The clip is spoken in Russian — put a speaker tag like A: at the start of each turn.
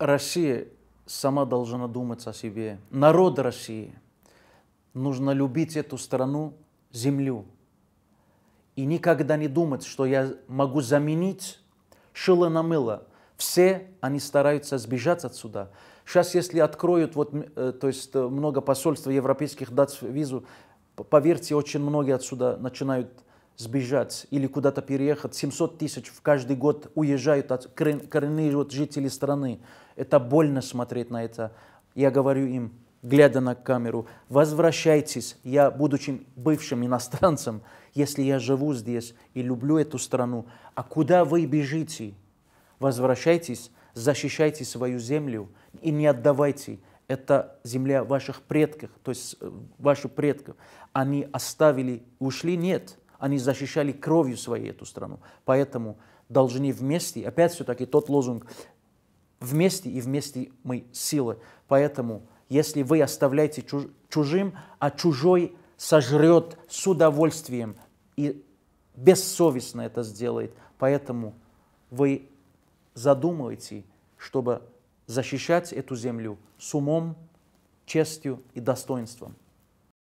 A: Россия сама должна думать о себе. Народ России. Нужно любить эту страну, землю. И никогда не думать, что я могу заменить шило на мыло. Все они стараются сбежать отсюда. Сейчас, если откроют вот, э, то есть э, много посольств европейских дать визу, поверьте, очень многие отсюда начинают сбежать или куда-то переехать. 700 тысяч в каждый год уезжают от коренные вот жители страны. Это больно смотреть на это. Я говорю им, глядя на камеру, возвращайтесь, я, будучи бывшим иностранцем, если я живу здесь и люблю эту страну, а куда вы бежите? Возвращайтесь, защищайте свою землю и не отдавайте. Это земля ваших предков, то есть э, ваших предков. Они оставили, ушли? Нет. Они защищали кровью своей эту страну. Поэтому должны вместе, опять все-таки тот лозунг, вместе и вместе мы силы. Поэтому если вы оставляете чужим, а чужой сожрет с удовольствием и бессовестно это сделает. Поэтому вы задумываете, чтобы защищать эту землю с умом, честью и достоинством.